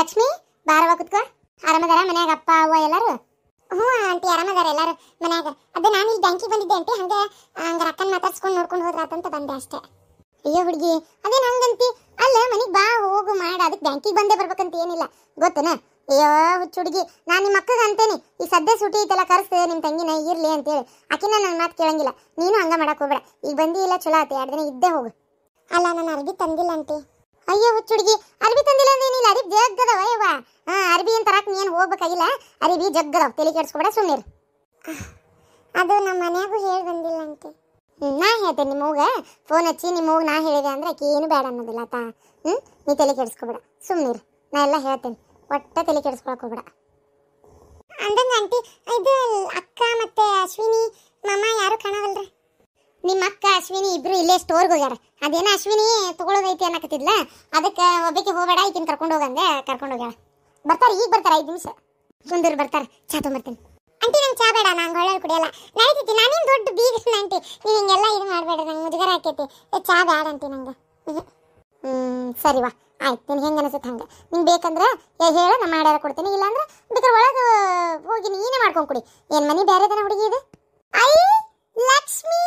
ಲಕ್ಷ್ಮಿ ಬಾರವ ಕುತ್ಕೋ ಆರಾಮದಾರ ಮನ್ಯಾಗ ಅಪ್ಪ ಅವ್ವ ಎಲ್ಲರೂ ಹ್ಞೂ ಆಂಟಿ ಆರಾಮದಾರ ಎಲ್ಲರೂ ಮನ್ಯಾಗ ಅದೇ ನಾನು ಇಲ್ಲಿ ಬ್ಯಾಂಕಿಗೆ ಬಂದಿದ್ದೆ ಆಂಟಿ ಹಂಗೆ ಹಂಗೆ ರಕ್ಕನ್ ಮಾತಾಡ್ಸ್ಕೊಂಡು ನೋಡ್ಕೊಂಡು ಹೋದ್ರ ಅಂತ ಬಂದೆ ಅಷ್ಟೇ ಅಯ್ಯೋ ಹುಡುಗಿ ಅದೇನು ಹಂಗಂತಿ ಅಲ್ಲ ಮನೆಗೆ ಬಾ ಹೋಗು ಮಾಡ ಅದಕ್ಕೆ ಬ್ಯಾಂಕಿಗೆ ಬಂದೇ ಬರ್ಬೇಕಂತ ಏನಿಲ್ಲ ಗೊತ್ತೇನ ಅಯ್ಯೋ ಹುಡುಗಿ ನಾನು ನಿಮ್ಮ ಮಕ್ಕಳಿಗೆ ಅಂತೇನೆ ಈ ಸದ್ಯ ಸುಟಿ ಐತಲ್ಲ ಕರೆಸ್ತದೆ ನಿಮ್ಮ ತಂಗಿನ ಇರಲಿ ಅಂತೇಳಿ ಆಕಿನ ನನ್ನ ಮಾತು ಕೇಳಂಗಿಲ್ಲ ನೀನು ಹಂಗೆ ಮಾಡಕ್ಕೆ ಹೋಗ್ಬೇಡ ಈಗ ಬಂದಿ ಇಲ್ಲ ಚಲೋ ಆಯ್ತು ಎರಡು ದಿನ ಇದ್ದೇ ಹೋಗು ಅಲ್ಲ ನಾನು ಅರ್ಬಿ ತಂದಿಲ್ಲ ಅಂಟಿ ಅಯ್ಯೋ ಹುಚ್ಚು ಹುಡುಗಿ ಅರ್ಬಿ ತಂದಿಲ್ಲ ಅಂದ್ರೆ ನೀನು ಅರಿಬಿ ಜಗ್ಗದವ ಯವ್ವ ಹಾ ಅರ್ಬಿ ಏನ್ ತರಾಕ್ ನೀನ್ ಹೋಗ್ಬೇಕಾಗಿಲ್ಲ ಅರಿಬಿ ಜಗ್ಗದವ ತಲೆ ಕೆಡ್ಸ್ಕೊಬೇಡ ಸುಮ್ಮನಿರು ಅದು ನಮ್ಮ ಮನೆಯಾಗೂ ಹೇಳಿ ಬಂದಿಲ್ಲ ಅಂತೆ ನಾ ಹೇಳ್ತೇನೆ ನಿಮ್ಮ ಫೋನ್ ಹಚ್ಚಿ ನಿಮ್ಮ ನಾ ಹೇಳಿದೆ ಅಂದ್ರೆ ಆಕೆ ಏನು ಬೇಡ ಅನ್ನೋದಿಲ್ಲ ಆತ ಹ್ಞೂ ನೀ ತಲೆ ಕೆಡ್ಸ್ಕೊಬೇಡ ಸುಮ್ಮನಿರು ನಾ ಎಲ್ಲ ಹೇಳ್ತೇನೆ ಒಟ್ಟ ತಲೆ ಕೆಡಿಸ್ಕೊಳಕ್ ಹೋಗ್ಬೇಡ ಅಂದಂಗ ಆಂಟಿ ಇದು ಅಕ್ಕ ಮತ್ತೆ ಅಶ್ವಿನಿ ಮಾಮ ಯಾರು ಕಾಣವಲ್ರಿ ನಿಮ್ಮ ಅಕ್ಕ ಅಶ್ವಿನಿ ಇಬ್ರು ಇಲ್ಲೇ ಸ್ಟೋರ್ಗೆ ಹೋಗ್ಯಾರ ಅದೇನ ಅಶ್ವಿನಿ ತಗೊಳ್ಳೋದೈತಿ ಅನ್ನಕತ್ತಿದ್ಲ ಅದಕ್ಕೆ ಒಬ್ಬಕ್ಕೆ ಹೋಗಬೇಡ ಈಕಿನ ಕರ್ಕೊಂಡು ಹೋಗಂದೆ ಕರ್ಕೊಂಡು ಹೋಗ್ಯಾಳ ಬರ್ತಾರೆ ಈಗ ಬರ್ತಾರೆ ಐದು ನಿಮಿಷ ಸುಂದರ್ ಬರ್ತಾರೆ ಚಾ ತೊಗೊಂಬರ್ತೀನಿ ಅಂಟಿ ನಂಗೆ ಚಾ ಬೇಡ ನಾನು ಹೊಳ್ಳಲ್ಲಿ ಕುಡಿಯಲ್ಲ ನಡೀತೈತಿ ನಾನೇನು ದೊಡ್ಡ ಬೀಗ ಅಂಟಿ ನೀವು ಹಿಂಗೆಲ್ಲ ಇದು ಮಾಡಬೇಡ ನಂಗೆ ಮುಜುಗರ ಹಾಕೈತಿ ಚಾ ಬೇಡ ಆಂಟಿ ನಂಗೆ ಹ್ಞೂ ಸರಿ ವಾ ಆಯ್ತು ನೀನು ಹೆಂಗೆ ಅನಿಸುತ್ತೆ ಹಂಗೆ ನಿಂಗೆ ಬೇಕಂದ್ರೆ ಹೇಳು ನಾನು ಮಾಡ್ಯಾರ ಕೊಡ್ತೀನಿ ಇಲ್ಲಾಂದ್ರೆ ಬೇಕಾದ್ರೆ ಒಳಗೆ ಹೋಗಿ ನೀನೇ ಮಾಡ್ಕೊಂಡು ಕುಡಿ ಏನು ಮನೆ ಬೇರೆದನ ಹುಡುಗಿ ಇದು ಐ ಲಕ್ಷ್ಮಿ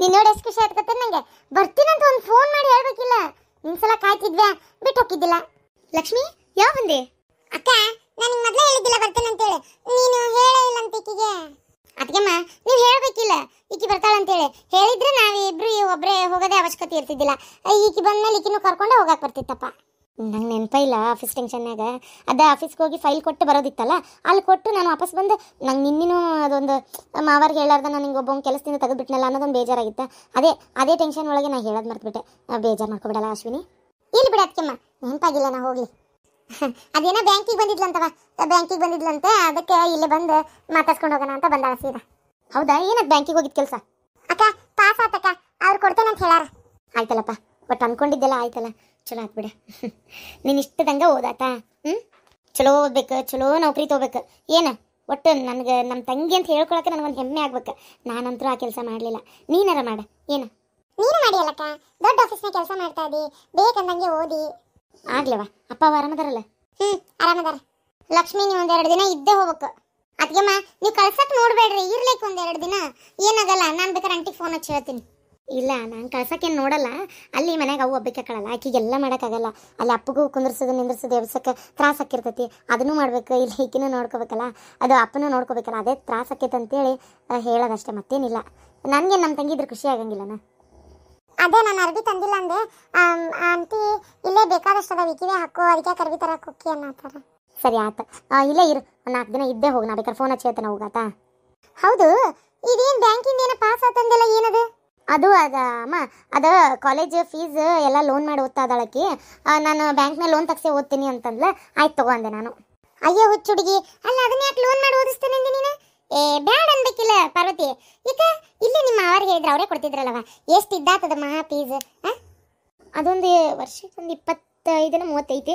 ನೀನ್ ನೋಡಿ ಎಷ್ಟು ಖುಷಿ ಆಯ್ತು ನಂಗೆ ಬರ್ತೀನಂತ ಒಂದು ಫೋನ್ ಮಾಡಿ ಹೇಳ್ಬೇಕಿಲ್ಲ ನಿನ್ಸಲ ಕಾಯ್ತಿದ್ವ್ಯಾ ಬಿಟ್ಟು ಹೋಗಿದ್ದಿಲ್ಲ ಲಕ್ಷ್ಮಿ ಯಾವ ಬಂದೆ ಅಕ್ಕ ನಾನು ನಿಂಗೆ ಮೊದಲೇ ಹೇಳಿದ್ದಿಲ್ಲ ಬರ್ತೇನೆ ಅಂತೇಳಿ ನೀನು ಹೇಳೇ ಇಲ್ಲ ಅಂತ ಈಕಿಗೆ ಅದಕ್ಕೆಮ್ಮ ನೀವು ಹೇಳ್ಬೇಕಿಲ್ಲ ಈಕಿ ಬರ್ತಾಳಂತೇಳಿ ಹೇಳಿದ್ರೆ ನಾವಿಬ್ರು ಒಬ್ಬರೇ ಹೋಗೋದೇ ಅವಶ್ಯಕತೆ ಇರ್ತಿದ್ದಿಲ್ಲ ಈಕಿ ಬಂದ್ಮೇಲೆ ಈಕಿನೂ ಕರ್ಕೊಂಡೇ ಹೋಗಕ್ಕೆ ಬರ್ತಿತ್ತಪ್ಪ ನಂಗೆ ನೆನಪಿಲ್ಲ ಆಫೀಸ್ ಟೆನ್ಷನ್ನಾಗ ಅದೇ ಆಫೀಸ್ಗೆ ಹೋಗಿ ಫೈಲ್ ಕೊಟ್ಟು ಬರೋದಿತ್ತಲ್ಲ ಅಲ್ಲಿ ಕೊಟ್ಟು ನಾನು ವಾಪಸ್ ಬಂದು ನಂಗೆ ನಿನ್ನಿನೂ ಅದೊಂದು ಮಾವಾರ್ಗೆ ಹೇಳಾರ್ದ ನಾನು ಹಿಂಗೆ ಒಬ್ಬ ಕೆಲಸದಿಂದ ತೆಗೆದುಬಿಟ್ನಲ್ಲ ಅನ್ನೋದೊಂದು ಬೇಜಾರಾಗಿತ್ತು ಅದೇ ಅದೇ ಟೆನ್ಷನ್ ಒಳಗೆ ನಾನು ಹೇಳೋದು ಮರ್ತುಬಿಟ್ಟೆ ಬೇಜಾರು ಮಾಡ್ಕೊಬಿಡಲ್ಲ ಅಶ್ವಿನಿ ಇಲ್ಲಿ ಬಿಡ ಅದಕ್ಕೆಮ್ಮ ನೆನಪಾಗಿಲ್ಲ ನಾ ಹೋಗಲಿ ಅದೇನೋ ಬ್ಯಾಂಕಿಗೆ ಬಂದಿದ್ಲಂತವ ಬ್ಯಾಂಕಿಗೆ ಬಂದಿದ್ಲಂತೆ ಅದಕ್ಕೆ ಇಲ್ಲಿ ಬಂದು ಮಾತಾಡ್ಸ್ಕೊಂಡು ಹೋಗೋಣ ಅಂತ ಬಂದ ಸೀದಾ ಹೌದಾ ಏನಕ್ಕೆ ಬ್ಯಾಂಕಿಗೆ ಹೋಗಿದ್ ಕೆಲಸ ಅಕ್ಕ ಪಾಸ್ ಆತಕ್ಕ ಅವ್ರು ಕೊಡ್ತೇನೆ ಅಂತ ಹೇಳಾರ ಆಯ್ತಲ್ಲಪ್ಪ ಬಟ್ ಅಂದ್ಕೊಂಡಿದ್ದೆಲ್ಲ ಆಯ್ತಲ್ಲ ಚಲೋ ಆಗ್ಬಿಡ ನೀನು ಇಷ್ಟದಂಗೆ ಓದಾತ ಹ್ಞೂ ಚಲೋ ಓದ್ಬೇಕು ಚಲೋ ನೌಕರಿ ತೊಗೋಬೇಕು ಏನು ಒಟ್ಟು ನನಗೆ ನಮ್ಮ ತಂಗಿ ಅಂತ ಹೇಳ್ಕೊಳಕ್ಕೆ ನನಗೊಂದು ಹೆಮ್ಮೆ ಆಗ್ಬೇಕು ನಾನಂತೂ ಆ ಕೆಲಸ ಮಾಡಲಿಲ್ಲ ನೀನಾರ ಮಾಡ ಏನು ನೀನು ಮಾಡಿ ಅಲ್ಲಕ್ಕ ದೊಡ್ಡ ಆಫೀಸ್ನ ಕೆಲಸ ಮಾಡ್ತಾ ಇದ್ದಿ ಬೇಕಂದಂಗೆ ಓದಿ ಆಗ್ಲವ ಅಪ್ಪ ಅವ ಆರಾಮದಾರಲ್ಲ ಹ್ಞೂ ಆರಾಮದಾರ ಲಕ್ಷ್ಮಿ ನೀವು ಒಂದೆರಡು ದಿನ ಇದ್ದೇ ಹೋಗ್ಬೇಕು ಅದಕ್ಕೆಮ್ಮ ನೀವು ಕಳ್ಸಕ್ಕೆ ನೋಡಬೇಡ್ರಿ ಇರ್ಲಿಕ್ಕೆ ಒಂದೆರಡು ದಿನ ಏನಾಗಲ್ಲ ನಾನು ಬೇಕಾದ್ರೆ ಅಂಟಿಗೆ ಫೋನ್ ಹಚ್ಚಿ ಹೇಳ್ತೀನಿ ಇಲ್ಲ ನಾನು ಕಳ್ಸೋಕ್ಕೇನು ನೋಡಲ್ಲ ಅಲ್ಲಿ ಮನೆಗೆ ಅವು ಹಬ್ಬಕ್ಕೆ ಕಳಲ್ಲ ಎಲ್ಲ ಮಾಡೋಕ್ಕಾಗಲ್ಲ ಅಲ್ಲಿ ಅಪ್ಪಗೂ ಕುಂದಿರ್ಸೋದು ನಿಂದ್ರಿಸೋದು ಎಬ್ಸಕ್ಕೆ ತ್ರಾಸ ಆಕಿರ್ತೈತಿ ಅದನ್ನು ಮಾಡಬೇಕು ಇಲ್ಲಿ ಈಕಿನೂ ನೋಡ್ಕೋಬೇಕಲ್ಲ ಅದು ಅಪ್ಪನೂ ನೋಡ್ಕೋಬೇಕಲ್ಲ ಅದೇ ತ್ರಾಸ ಆಕೈತೆ ಅಂತೇಳಿ ಹೇಳೋದಷ್ಟೇ ಮತ್ತೇನಿಲ್ಲ ನನಗೆ ನಮ್ಮ ತಂಗಿದ್ರು ಖುಷಿ ಆಗಂಗಿಲ್ಲನ ಅದೇ ನಾನು ಅರ್ಬಿ ತಂದಿಲ್ಲ ಅಂದೆ ಆಂಟಿ ಇಲ್ಲೇ ಬೇಕಾದಷ್ಟು ಅದಾವ ಇಕಿವೆ ಹಾಕು ಅದಕ್ಕೆ ಕರ್ಬಿ ತರ ಕುಕ್ಕಿ ಅನ್ನತ್ತಾರ ಸರಿ ಆತ ಇಲ್ಲೇ ಇರು ನಾಲ್ಕು ದಿನ ಇದ್ದೇ ಹೋಗಿ ನಾ ಬೇಕಾದ್ರೆ ಫೋನ್ ಹಚ್ಚಿ ಹೇಳ್ತಾನೆ ಹೋಗಾತ ಹೌದು ಇದೇನು ಬ್ಯಾಂಕಿಂದ ಏನು ಪಾಸ್ ಆತಂದೆಲ್ಲ ಏನದು ಅದು ಅದ ಅಮ್ಮ ಅದ ಕಾಲೇಜ್ ಫೀಸ್ ಎಲ್ಲ ಲೋನ್ ಮಾಡಿ ಓದ್ತಾ ಇದ್ದಾಳಕಿ ನಾನು ಬ್ಯಾಂಕ್ನ ಲೋನ್ ತಗ್ಸಿ ಓದ್ತೀನಿ ಅಂತಂದ್ಲ ಆಯ್ತು ತಗೊಂಡೆ ನಾನು ಅಯ್ಯೋ ಹುಚ್ಚು ಹುಡುಗಿ ಅಲ್ಲ ಅದನ್ನ ಯಾಕೆ ಲೋನ್ ಮಾಡಿ ಓದಿಸ್ತೇನೆ ನೀನು ಏ ಬ್ಯಾಡ್ ಅನ್ಬೇಕಿಲ್ಲ ಪಾರ್ವತಿ ಈಗ ಇಲ್ಲಿ ನಿಮ್ಮ ಅವ್ರಿಗೆ ಹೇಳಿದ್ರೆ ಅವರೇ ಕೊಡ್ತಿದ್ರಲ್ಲವ ಎಷ್ಟು ಇದ್ದಾತದ ಮಹಾ ಫೀಸ್ ಅದೊಂದು ವರ್ಷಕ್ಕೊಂದು ಇಪ್ಪತ್ತು ಮೂವತ್ತೈದನ ಮೂವತ್ತೈತಿ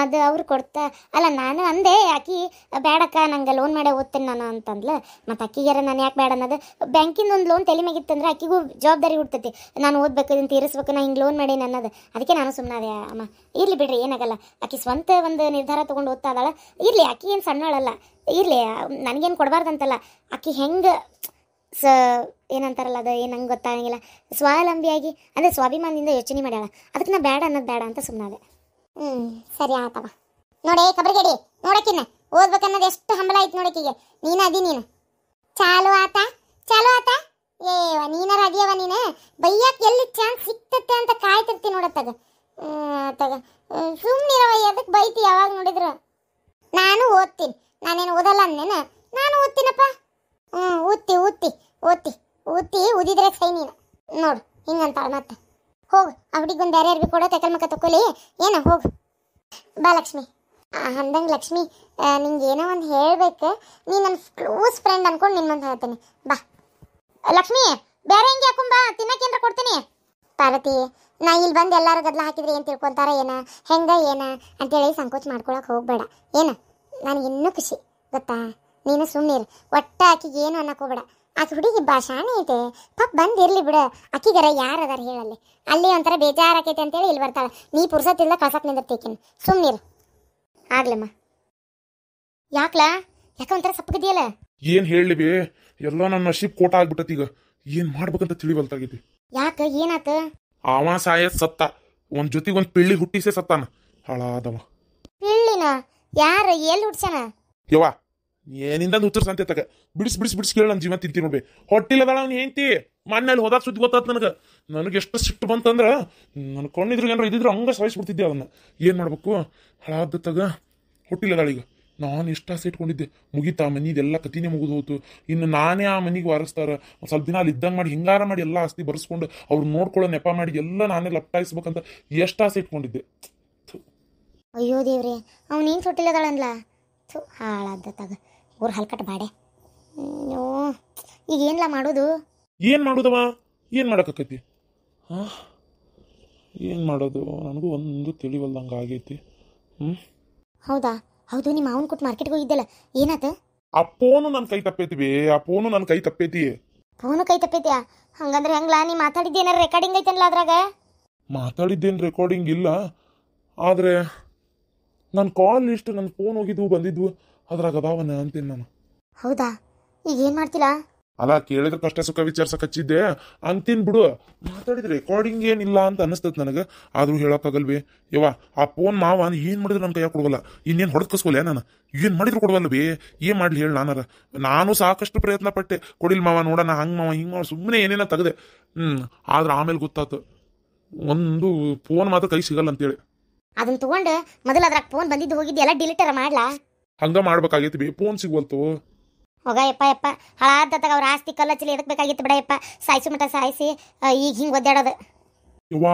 ಅದು ಅವ್ರು ಕೊಡ್ತಾ ಅಲ್ಲ ನಾನು ಅಂದೆ ಆಕಿ ಬೇಡಕ್ಕ ನಂಗೆ ಲೋನ್ ಮಾಡಿ ಓದ್ತೇನೆ ನಾನು ಅಂತಂದ್ಲು ಮತ್ತು ಅಕ್ಕಿಗಾರ ನಾನು ಯಾಕೆ ಬೇಡ ಅನ್ನೋದು ಬ್ಯಾಂಕಿಂದ ಒಂದು ಲೋನ್ ತಲೆ ಮ್ಯಾಗಿತ್ತಂದ್ರೆ ಆಕಿಗೂ ಜವಾಬ್ದಾರಿ ಹುಡ್ತೈತಿ ನಾನು ಓದ್ಬೇಕು ಇದನ್ನು ತೀರಿಸ್ಬೇಕು ನಾನು ಹಿಂಗೆ ಲೋನ್ ಮಾಡೇನಿ ಅನ್ನೋದು ಅದಕ್ಕೆ ನಾನು ಸುಮ್ಮನಾದೆ ಅಮ್ಮ ಇರಲಿ ಬಿಡ್ರಿ ಏನಾಗಲ್ಲ ಅಕ್ಕಿ ಸ್ವಂತ ಒಂದು ನಿರ್ಧಾರ ತೊಗೊಂಡು ಓದ್ತಾ ಇದ್ದಾಳೆ ಇರಲಿ ಆಕಿ ಏನು ಸಣ್ಣಳಲ್ಲ ಇರಲಿ ನನಗೇನು ಕೊಡಬಾರ್ದಂತಲ್ಲ ಆಕಿ ಹೆಂಗೆ ಸ ಏನಂತಾರಲ್ಲ ಅದು ಏನು ನಂಗೆ ಗೊತ್ತಾಗಂಗಿಲ್ಲ ಸ್ವಾವಲಂಬಿಯಾಗಿ ಅಂದರೆ ಸ್ವಾಭಿಮಾನದಿಂದ ಯೋಚನೆ ಮಾಡ್ಯಾಳ ಅದಕ್ಕೆ ನಾ ಬೇಡ ಅನ್ನೋದು ಬೇಡ ಅಂತ ಸುಮ್ಮನಾದೆ ಹ್ಞೂ ಸರಿ ಆತವ ನೋಡೇ ಕಬರ್ಗೇಡಿ ನೋಡಕ್ಕಿನ್ನ ಓದ್ಬೇಕನ್ನೋದು ಎಷ್ಟು ಹಂಬಲ ಐತಿ ನೋಡಕ್ಕಿಗೆ ನೀನ ಅದಿ ನೀನು ಚಾಲು ಆತ ಚಾಲು ಆತ ಏವ ನೀನ ಅದಿಯವ ನೀನು ಬೈಯಕ್ ಎಲ್ಲಿ ಚಾನ್ಸ್ ಸಿಕ್ತತ್ತೆ ಅಂತ ಕಾಯ್ತಿರ್ತಿ ನೋಡತ್ತಾಗ ತಗ ಸುಮ್ಮನಿರವ ಅದಕ್ಕೆ ಬೈತಿ ಯಾವಾಗ ನೋಡಿದ್ರು ನಾನು ಓದ್ತೀನಿ ನಾನೇನು ಓದಲ್ಲ ಅಂದೇನ ನಾನು ಓದ್ತೀನಪ್ಪ ಹ್ಞೂ ಓದ್ತಿ ಊತ್ತಿ ಓದ್ತಿ ಓದ್ತಿ ಊದಿದ್ರೆ ಸೈ ನೀನು ನೋಡು ಹಿಂಗಂತಾಳೆ ಮತ್ತೆ ಹೋಗು ಅಂಗಡಿಗೊಂದು ಬೇರೆ ಅರ್ಬಿ ಕೊಡೋ ತಕಲ್ ಮಕ್ಕ ತಕೊಲಿ ಏನ ಹೋಗು ಬಾ ಲಕ್ಷ್ಮಿ ಅಂದಂಗೆ ಲಕ್ಷ್ಮಿ ನಿಂಗೆ ಏನೋ ಒಂದು ಹೇಳ್ಬೇಕು ನೀ ನನ್ನ ಕ್ಲೋಸ್ ಫ್ರೆಂಡ್ ಅನ್ಕೊಂಡು ನಿನ್ನೊಂದು ಹೇಳ್ತೀನಿ ಬಾ ಲಕ್ಷ್ಮಿ ಬೇರೆ ಹೆಂಗೆ ಹಾಕೊಂಬಾ ತಿನ್ನಕೇಂದ್ರ ಕೊಡ್ತೀನಿ ಪಾರ್ವತಿ ನಾ ಇಲ್ಲಿ ಬಂದು ಎಲ್ಲಾರು ಗದ್ಲ ಹಾಕಿದ್ರೆ ಏನು ತಿಳ್ಕೊಂತಾರ ಏನ ಹೆಂಗ ಏನ ಅಂತೇಳಿ ಸಂಕೋಚ ಮಾಡ್ಕೊಳಕ್ ಹೋಗಬೇಡ ಏನ ನನಗೆ ಇನ್ನೂ ಖುಷಿ ಗೊತ್ತಾ ನೀನು ಸುಮ್ಮನೆ ಇರು ಒಟ್ಟ ಆಕಿಗೆ ಏನು ಅನ್ನಕ್ಕೆ ಹೋಗ್ಬೇಡ ಆಕೆ ಹುಡುಗಿ ಭಾಷಾನೇ ಐತೆ ಪಾಪ ಬಂದಿರ್ಲಿ ಬಿಡು ಅಕ್ಕಿಗರ ಯಾರು ಅದಾರ ಹೇಳಲ್ಲಿ ಅಲ್ಲಿ ಒಂಥರ ಬೇಜಾರ ಆಕೈತೆ ಅಂತೇಳಿ ಇಲ್ಲಿ ಬರ್ತಾಳೆ ನೀ ಪುರ್ಸತ್ತಿಲ್ಲ ಕಳ್ಸಕ್ಕೆ ನಿಂದಿರ್ತೇಕಿನ ಸುಮ್ಮನಿರು ಆಗ್ಲಮ್ಮ ಯಾಕ್ಲ ಯಾಕ ಒಂಥರ ಸಪ್ಪಗಿದೆಯಲ್ಲ ಏನು ಹೇಳಲಿ ಬೇ ಎಲ್ಲ ನನ್ನ ಶಿಪ್ ಕೋಟ ಆಗ್ಬಿಟ್ಟತಿ ಈಗ ಏನು ಮಾಡ್ಬೇಕಂತ ತಿಳಿವಲ್ತಾಗಿದ್ವಿ ಯಾಕ ಏನಾತ ಅವ ಸಾಯ ಸತ್ತ ಒಂದ್ ಜೊತೆಗೆ ಒಂದು ಪಿಳ್ಳಿ ಹುಟ್ಟಿಸೇ ಸತ್ತಾನ ಹಾಳಾದವ ಪಿಳ್ಳಿನ ಯಾರ ಎಲ್ಲಿ ಹುಟ್ಸ್ಯಾನ ಯವ್ವ ಏನಿಂದ ಉತ್ತರ ಸಂತೆ ತಗ ಬಿಡಿಸ್ ಬಿಡಿಸ್ ಬಿಡಿಸ್ ಕೇಳಿ ನನ್ನ ಜೀವನ ತಿಂತಿ ನೋಡ್ಬಿ ಹೊಟ್ಟಿಲ್ಲದಾಳ ಅವ್ನು ಹೆಂಡತಿ ಮಣ್ಣಲ್ಲಿ ಹೋದಾಗ ಸುದ್ದಿ ಗೊತ್ತಾತ್ ನನಗೆ ನನಗೆ ಎಷ್ಟು ಸಿಟ್ಟು ಬಂತಂದ್ರೆ ನನ್ನ ಕೊಂಡಿದ್ರು ಏನಾರ ಇದ್ದಿದ್ರು ಹಂಗೆ ಸಾಯಿಸ್ಬಿಡ್ತಿದ್ದೆ ಅದನ್ನ ಏನು ಮಾಡ್ಬೇಕು ಹಳಾದ ತಗ ಈಗ ನಾನು ಎಷ್ಟು ಆಸೆ ಇಟ್ಕೊಂಡಿದ್ದೆ ಮುಗಿತಾ ಇದೆಲ್ಲ ಕತಿನೇ ಮುಗಿದು ಹೋಯ್ತು ಇನ್ನು ನಾನೇ ಆ ಮನಿಗೆ ವಾರಿಸ್ತಾರ ಒಂದು ಸ್ವಲ್ಪ ದಿನ ಅಲ್ಲಿ ಇದ್ದಂಗೆ ಮಾಡಿ ಹಿಂಗಾರ ಮಾಡಿ ಎಲ್ಲ ಆಸ್ತಿ ಬರ್ಸ್ಕೊಂಡು ಅವ್ರು ನೋಡ್ಕೊಳ್ಳೋ ನೆಪ ಮಾಡಿ ಎಲ್ಲ ನಾನೇ ಲಪ್ಟಾಯಿಸ್ಬೇಕಂತ ಎಷ್ಟು ಆಸೆ ಇಟ್ಕೊಂಡಿದ್ದೆ ಅಯ್ಯೋ ದೇವ್ರಿ ಏನು ಹಾಳಾದ ತಗ ಊರ್ ಹಲ್ಕಟ್ ಬಾಡೆ ಈಗ ಏನ್ಲ ಮಾಡೋದು ಏನು ಮಾಡೋದವ ಏನು ಮಾಡಕತಿ ಹಾಂ ಏನು ಮಾಡೋದು ನನಗೂ ಒಂದು ತಿಳಿವಲ್ದಂಗ ಆಗೈತಿ ಹೌದಾ ಹೌದು ನಿಮ್ಮ ಮಾವನ್ ಕೊಟ್ಟು ಮಾರ್ಕೆಟ್ಗೆ ಹೋಗಿದ್ದಲ್ಲ ಏನತ್ತ ಆ ಫೋನು ನನ್ನ ಕೈ ತಪ್ಪೈತಿ ಬೇ ಆ ಫೋನು ನನ್ನ ಕೈ ತಪ್ಪೈತಿ ಫೋನು ಕೈ ತಪ್ಪೈತಿಯಾ ಹಂಗಂದ್ರೆ ಹೆಂಗ್ಲಾ ನೀ ಮಾತಾಡಿದ್ದೇನಾರ ರೆಕಾರ್ಡಿಂಗ್ ಐತಲ್ಲ ಅದ್ರಾಗ ಮಾತಾಡಿದ್ದೇನು ರೆಕಾರ್ಡಿಂಗ್ ಇಲ್ಲ ಆದ್ರೆ ನನ್ನ ಕಾಲ್ ಲಿಸ್ಟ್ ನನ್ನ ಫೋನ್ ಹೋಗಿದ್ವು ಬಂದಿದ್ವು ಅದ್ರಾಗ ಅದಾವನ ಅಂತೀನಿ ನಾನು ಹೌದಾ ಈಗ ಏನ್ ಮಾಡ್ತಿಲ್ಲ ಅಲ್ಲ ಕೇಳಿದ್ರೆ ಕಷ್ಟ ಸುಖ ವಿಚಾರಿಸಕ್ಕೆ ಹಚ್ಚಿದ್ದೆ ಅಂತೀನ್ ಬಿಡು ಮಾತಾಡಿದ್ರೆ ರೆಕಾರ್ಡಿಂಗ್ ಏನಿಲ್ಲ ಅಂತ ಅನಿಸ್ತದ ನನಗೆ ಆದ್ರೂ ಹೇಳೋಕ್ಕಾಗಲ್ವಿ ಯವ್ವ ಆ ಫೋನ್ ಮಾವ ಏನು ಮಾಡಿದ್ರು ನನ್ನ ಕೈಯಕ್ಕೆ ಕೊಡೋಲ್ಲ ಇನ್ನೇನು ಹೊಡೆದು ಕಸ್ಕೊಲ್ಲ ನಾನು ಏನು ಮಾಡಿದ್ರು ಕೊಡವಲ್ಲ ಏನ್ ಏನು ಮಾಡಲಿ ಹೇಳಿ ನಾನಾರ ನಾನು ಸಾಕಷ್ಟು ಪ್ರಯತ್ನ ಪಟ್ಟೆ ಕೊಡಿಲ್ ಮಾವ ನೋಡೋಣ ಹಂಗೆ ಮಾವ ಹಿಂಗೆ ಮಾವ ಸುಮ್ಮನೆ ಏನೇನೋ ತೆಗೆದೆ ಹ್ಞೂ ಆದ್ರೆ ಆಮೇಲೆ ಗೊತ್ತಾತು ಒಂದು ಫೋನ್ ಮಾತ್ರ ಕೈ ಸಿಗಲ್ಲ ಅಂತೇಳಿ ಅದನ್ನ ತಗೊಂಡು ಮೊದಲು ಅದ್ರಾಗ ಫೋನ್ ಬಂದಿದ್ದು ಹೋಗಿದ್ದೆಲ್ಲ ಡಿಲೀಟರ್ ಮಾಡ್ಲಾ ಹಂಗ ಮಾಡ್ಬೇಕಾಗಿತ್ತು ಬಿ ಫೋನ್ ಸಿಗ್ವಲ್ತು ಹೋಗ ಯಪ್ಪ ಯಪ್ಪ ಹಳಾದಾಗ ಅವ್ರ ಆಸ್ತಿ ಕಲ್ಲಚ್ಚಲಿ ಎದಕ್ ಬೇಕಾಗಿತ್ತು ಬಿಡ ಯಪ್ಪ ಸಾಯಿಸಿ ಮಟ ಸಾಯಿಸಿ ಈಗ ಹಿಂಗೆ ಒದ್ದಾಡೋದು ಯವ್ವ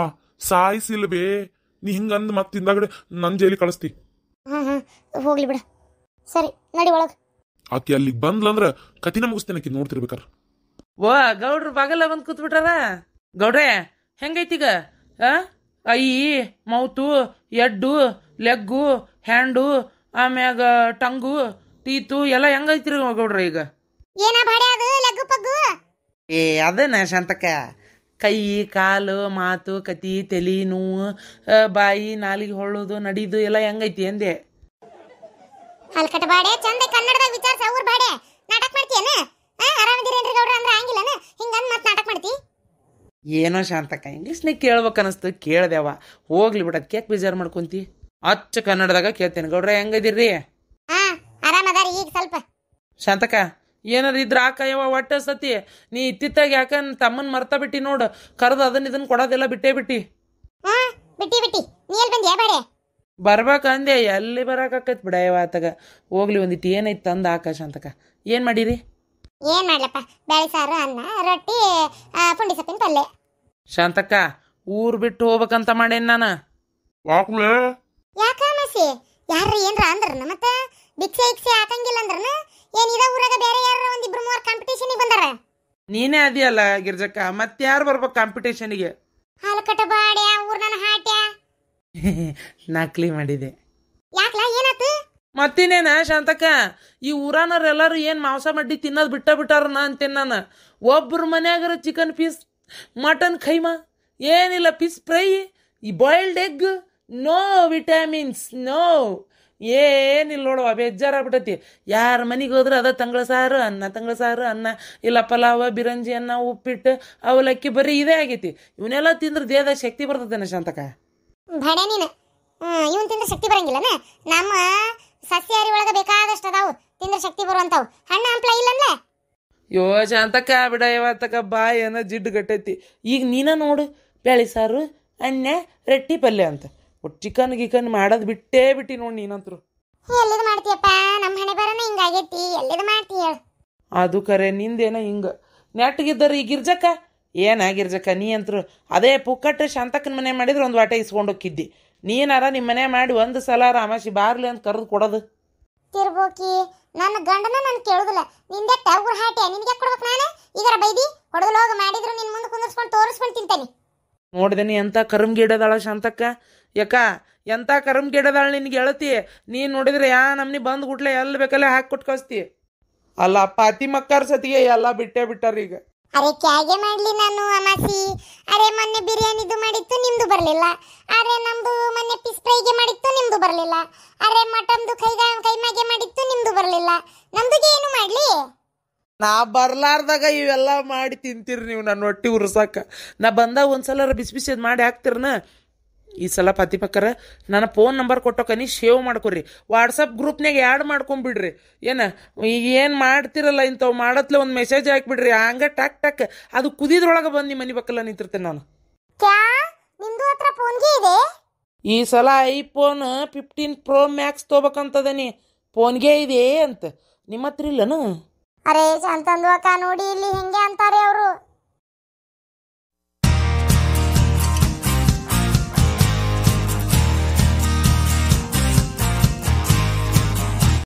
ಸಾಯಿಸಿಲ್ಲ ಬೇ ನೀ ಹಿಂಗಂದ್ ಮತ್ತೆ ಹಿಂದಾಗಡೆ ನನ್ನ ಜೈಲಿ ಕಳಿಸ್ತಿ ಹಾಂ ಹಾಂ ಹೋಗ್ಲಿ ಬಿಡ ಸರಿ ನಡಿ ಒಳಗೆ ಆಕೆ ಅಲ್ಲಿಗೆ ಬಂದ್ಲಂದ್ರ ಕತಿನ ಮುಗಿಸ್ತೇನೆ ಆಕಿ ನೋಡ್ತಿರ್ಬೇಕಾರ ಓ ಗೌಡ್ರು ಬಾಗಲ ಬಂದ್ ಕೂತ್ ಬಿಟ್ಟಾರ ಗೌಡ್ರೆ ಹೆಂಗೈತಿಗ ಆ? Eye mouth head leg hand ಆಮ್ಯಾಗ ಟಂಗು ಟೀತು ಎಲ್ಲ ರೀ ಗೌಡ್ರ ಈಗ ಏನ ಬಾಡೆ ಅದು ಲಗ್ಗು ಪಗ್ಗು ಏ ಅದನ್ನ ಶಾಂತಕ ಕೈ ಕಾಲು ಮಾತು ಕತಿ ತಲೆ ನೋವು ಬಾಯಿ ನಾಲಿಗೆ ಹೊಳ್ಳೋದು ನಡೀದು ಎಲ್ಲ ಹೆಂಗೈತಿ ಅಂದೆ ಹಲ್ಕಟ ಬಾಡೆ ಚಂದ ಕನ್ನಡದಾಗ ವಿಚಾರಿಸ ಅವ್ರ ಬಾಡೆ ನಾಟಕ ಮಾಡ್ತೀಯನ ಆರಾಮದಿರೇನ್ರಿ ಗೌಡ್ರ ಅಂದ್ರೆ ಹಂಗಿಲ್ಲನ ಹಿಂಗಂದ್ ಮತ್ತೆ ನಾಟಕ ಮಾಡ್ತಿ ಏನೋ ಶಾಂತಕ್ಕ ಇಂಗ್ಲೀಷ್ನಾಗ ಕೇಳ್ಬೇಕು ಅನಿಸ್ತು ಕೇಳ್ದೆವ ಹೋಗ್ಲಿ ಬಿಡ ಕೇಕ್ ಬೇಜಾರು ಮಾಡ್ಕೊಂತಿ ಅಚ್ಚ ಕನ್ನಡದಾಗ ಕೇಳ್ತೇನೆ ಗೌಡ್ರ ಹೆಂಗದಿರ್ರಿ ಹಾ ಆರಾಮದಾರಿ ಈಗ ಸ್ವಲ್ಪ ಶಾಂತಕ ಏನಾರ ಇದ್ರ ಆಕ ಯಾವ ಒಟ್ಟ ಸತಿ ನೀ ಇತ್ತಿತ್ತಾಗ ಯಾಕ ತಮ್ಮನ್ ಮರ್ತ ಬಿಟ್ಟಿ ನೋಡು ಕರೆದು ಅದನ್ನ ಇದನ್ನ ಕೊಡೋದೆಲ್ಲ ಬಿಟ್ಟೇ ಬಿಟ್ಟಿ ಹಾ ಬಿಟ್ಟಿ ಬಿಟ್ಟಿ ನೀ ಎಲ್ಲಿ ಬಂದ್ಯಾ ಬಾರೆ ಬರ್ಬೇಕಂದೆ ಎಲ್ಲಿ ಬರಕಾಕತ್ ಬಿಡಯವ ಆತಗ ಹೋಗ್ಲಿ ಒಂದಿಟ್ಟು ಏನೈತಿ ತಂದ ಆಕ ಶಾಂತಕ ಏನ್ ಮಾಡಿರಿ ಏನ್ ಮಾಡ್ಲಪ್ಪ ಬೇಳೆ ಸಾರು ಅನ್ನ ರೊಟ್ಟಿ ಪುಂಡಿ ಸೊಪ್ಪಿನ ಪಲ್ಯ ಶಾಂತಕ್ಕ ಊರ್ ಬಿಟ್ಟು ಹೋಗ್ಬೇಕಂತ ಮಾಡೇನ್ ನಾನು ಯಾಕ್ಲೆ ಯಾಕ ಮಸಿ ಯಾರ ಏನ್ರ ಅಂದ್ರನ ಮತ್ತ ಭಿಕ್ಷೆ ಇಕ್ಷೆ ಹಾಕಂಗಿಲ್ಲ ಅಂದ್ರನ ಏನ್ ಇದ ಊರಾಗ ಬೇರೆ ಯಾರ ಒಂದಿಬ್ರು ಮೂವರ್ ಕಾಂಪಿಟೇಷನ್ ಬಂದಾರ ನೀನೇ ಅದಿಯಲ್ಲ ಗಿರ್ಜಕ್ಕ ಮತ್ತೆ ಯಾರು ಬರ್ಬೇಕು ಕಾಂಪಿಟೇಷನ್ಗೆ ಹಾಲು ಕಟ್ಟ ಬಾಡ್ಯ ನನ್ನ ಹಾಟ್ಯ ನಕ್ಲಿ ಮಾಡಿದೆ ಯಾಕ್ಲ ಏನಾತು ಮತ್ತಿನೇನ ಶಾಂತಕ್ಕ ಈ ಊರಾನವ್ರೆಲ್ಲರೂ ಏನು ಮಾಂಸ ಮಡ್ಡಿ ತಿನ್ನೋದು ಬಿಟ್ಟ ಬಿಟ್ಟಾರನ ಅಂತೇನು ನಾನು ಒಬ್ರು ಮನ್ಯಾಗರ ಚಿಕನ್ ಪೀಸ್ ಮಟನ್ ಖೈಮಾ ಏನಿಲ್ಲ ಪೀಸ್ ಫ್ರೈ ಈ boiled egg no vitamins no ಏನಿಲ್ಲ ನೋಡುವ ಬೇಜಾರಾಗ್ಬಿಟ್ಟೈತಿ ಯಾರ ಮನೆಗೆ ಹೋದ್ರೆ ಅದ ತಂಗಳ ಸಾರು ಅನ್ನ ತಂಗಳ ಸಾರು ಅನ್ನ ಇಲ್ಲ ಪಲಾವ ಬಿರಂಜಿ ಅನ್ನ ಉಪ್ಪಿಟ್ಟು ಅವಲಕ್ಕಿ ಬರೀ ಇದೇ ಆಗೈತಿ ಇವನ್ನೆಲ್ಲ ತಿಂದ್ರೆ ದೇಹದ ಶಕ್ತಿ ಬರ್ತದೆ ಶಾಂತಕ ಇವನ್ ತಿಂದ್ರೆ ಶಕ್ತಿ ಬರಂಗಿಲ್ಲ ನಮ್ಮ ಸಸ್ಯಹಾರಿ ಒಳಗೆ ಬೇಕಾದಷ್ಟು ಅದಾವು ತಿಂದ್ರೆ ಶಕ್ತಿ ಬರುವಂತವು ಹಣ್ಣ ಹಂಪ್ಲ ಇಲ್ಲ ಯೋ ಶಾಂತಕ ಬಿಡ ಯಾವತ್ತಕ ಬಾಯಿ ಏನೋ ಜಿಡ್ಡು ಕಟ್ಟೈತಿ ಈಗ ನೀನ ನೋಡು ಬೇಳೆ ಸಾರು ಅನ್ನ ರೆಟ್ಟಿ ಪಲ್ಯ ಅಂತ ಒಟ್ಟು ಚಿಕನ್ ಗಿಕನ್ ಮಾಡೋದು ಬಿಟ್ಟೇ ಬಿಟ್ಟಿ ನೋಡಿ ನೀನಂತರು ಎಲ್ಲಿದು ಮಾಡ್ತೀಯಪ್ಪ ನಮ್ಮ ಹಣೆ ಬರನ ಹಿಂಗಾಗೈತಿ ಎಲ್ಲಿದು ಮಾಡ್ತೀಯ ಅದು ಕರೆ ನಿಂದೇನ ಹಿಂಗ ನೆಟ್ಟಗಿದ್ದರು ಈ ಗಿರ್ಜಕ್ಕ ಏನ ಗಿರ್ಜಕ್ಕ ನೀ ಅಂತರು ಅದೇ ಪುಕ್ಕಟ್ಟ ಶಾಂತಕ್ಕನ ಮನೆ ಮಾಡಿದ್ರೆ ಒಂದು ವಾಟೆ ಇಸ್ಕೊಂಡು ಹೋಗಿದ್ದಿ ನೀನಾರ ನಿಮ್ಮ ಮನೆ ಮಾಡಿ ಒಂದು ಸಲ ರಾಮಾಶಿ ಬಾರ್ಲಿ ಅಂತ ಕರೆದು ಕೊಡೋದು ತಿರ್ಬೋಕಿ ನನ್ನ ಗಂಡನ ನಾನು ಕೇಳುದಿಲ್ಲ ನಿಂದೆ ಟರ್ಗುರ್ ಹಾಟೆ ನಿನಗೆ ಕೊಡ್ಬೇಕು ನಾನು ಈಗರ ಬೈದಿ ಹೊಡೆದು ಹೋಗಿ ಮಾಡಿದ್ರು ನಿನ್ ಮುಂದೆ ಕುಂದಿರ್ಸ್ಕೊಂಡು ತೋರಿಸ್ಕೊಂಡು ನೀ ಎಂತ ಅಂತ ಕರಂಗಿಡದಾಳ ಶಾಂತಕ್ಕ ಯಾಕ ಎಂಥ ಕರ್ಮ ಗಿಡದಾಳೆ ನಿನ್ಗೆ ಹೇಳ್ತಿ ನೀನು ನೋಡಿದ್ರೆ ಯಾ ನಮ್ಮನಿ ಬಂದು ಗುಟ್ಲೆ ಎಲ್ಲಿ ಬೇಕಲ್ಲ ಹಾಕಿ ಕೊಟ್ಟು ಕಳಿಸ್ತಿ ಅಲ್ಲ ಪಾತಿ ಮಕ್ಕಾರ ಸತಿಗೆ ಎಲ್ಲ ಬಿಟ್ಟೆ ಬಿಟ್ಟಾರ ಈಗ ಅರೆ ಕ್ಯಾಗೆ ಮಾಡ್ಲಿ ನಾನು ಅಮಾಸಿ ಅರೆ ಮೊನ್ನೆ ಬಿರಿಯಾನಿದು ಮಾಡಿತ್ತು ನಿಮ್ದು ಬರಲಿಲ್ಲ ಅರೆ ನಮ್ದು ಮೊನ್ನೆ ಪಿಸ್ ಫ್ರೈಗೆ ಮಾಡಿತ್ತು ನಿಮ್ದು ಬರಲಿಲ್ಲ ಅರೆ ಮಟನ್ದು ಕೈಗ ಕೈಮಾಗೆ ಮಾಡಿತ್ತು ನಿಮ್ದು ಬರಲಿಲ್ಲ ನಮ್ದುಗೆ ಏನು ಮಾಡ್ಲಿ ನಾ ಬರ್ಲಾರ್ದಾಗ ಇವೆಲ್ಲ ಮಾಡಿ ತಿಂತೀರಿ ನೀವು ನನ್ನ ಹೊಟ್ಟೆ ಉರ್ಸಕ್ಕೆ ನಾ ಬಂದಾಗ ಒಂದ್ಸಲ ಬಿಸಿ ಬಿಸಿ ಮಾಡಿ ಹಾಕ್ತಿರ್ನ ಈ ಸಲ ಪತಿಪಕ್ಕರ ನನ್ನ ಫೋನ್ ನಂಬರ್ ಕೊಟ್ಟೋಕನಿ ಶೇವ್ ಮಾಡ್ಕೊರಿ ವಾಟ್ಸಪ್ ಗ್ರೂಪ್ನಾಗ ಆ್ಯಡ್ ಮಾಡ್ಕೊಂಬಿಡ್ರಿ ಏನ ಈಗ ಏನು ಮಾಡ್ತಿರಲ್ಲ ಇಂಥವು ಮಾಡತ್ಲ ಒಂದು ಮೆಸೇಜ್ ಹಾಕ್ಬಿಡ್ರಿ ಹಂಗ ಟಕ್ ಟಕ್ ಅದು ಕುದಿದ್ರೊಳಗೆ ಬಂದು ನಿಮ್ಮ ಮನೆ ಪಕ್ಕಲ್ಲ ನಿಂತಿರ್ತೇನೆ ನಾನು ಈ ಸಲ iPhone fifteen pro max phone ಫೋನ್ಗೆ ಇದೆ ಅಂತ ನಿಮ್ಮ ಹತ್ರ ಇಲ್ಲನು ಅರೇ ಚಂತಂದು ನೋಡಿ ಇಲ್ಲಿ ಹೆಂಗೆ ಅಂತಾರೆ ಅವರು